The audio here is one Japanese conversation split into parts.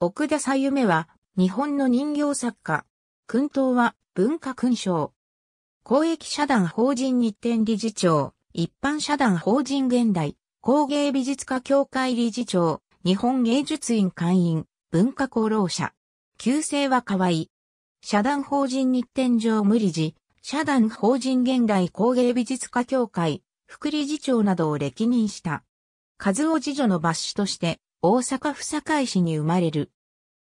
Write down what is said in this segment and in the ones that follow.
奥田さゆめは、日本の人形作家。薫陶は、文化勲章。公益社団法人日展理事長、一般社団法人現代、工芸美術家協会理事長、日本芸術院会員、文化功労者。旧姓は河合。社団法人日展上無理事、社団法人現代工芸美術家協会、副理事長などを歴任した。和夫次女の抜子として、大阪府堺市に生まれる。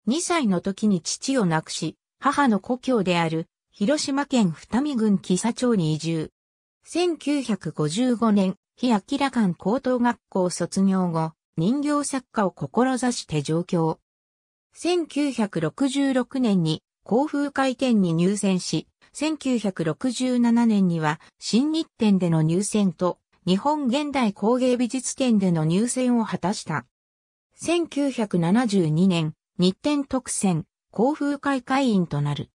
2歳の時に父を亡くし、母の故郷である広島県二見郡木佐町に移住。1955年、日明館高等学校卒業後、人形作家を志して上京。1966年に甲府会展に入選し、1967年には新日展での入選と日本現代工芸美術展での入選を果たした。1972年、日展特選、航風会会員となる。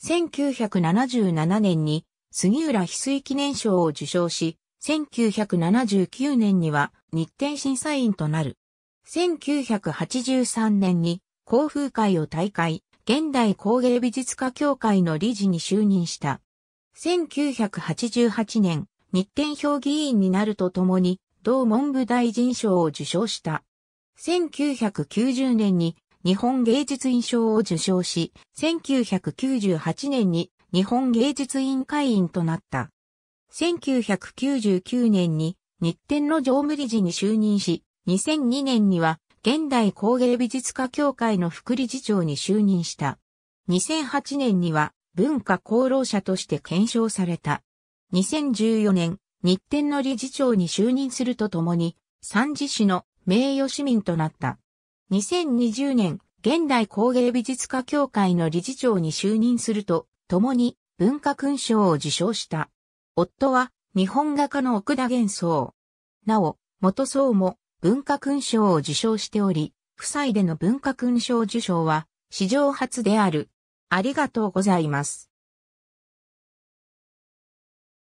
1977年に杉浦翡翠記念賞を受賞し、1979年には日展審査員となる。1983年に航風会を大会、現代工芸美術家協会の理事に就任した。1988年、日展評議員になるとともに、同文部大臣賞を受賞した。1990年に日本芸術院賞を受賞し、1998年に日本芸術院会員となった。1999年に日展の常務理事に就任し、2002年には現代工芸美術家協会の副理事長に就任した。2008年には文化功労者として検証された。2014年、日展の理事長に就任するとともに、三次市の名誉市民となった。2020年、現代工芸美術家協会の理事長に就任すると、共に文化勲章を受章した。夫は日本画家の奥田元宗。なお、元宗も文化勲章を受章しており、夫妻での文化勲章受章は史上初である。ありがとうございます。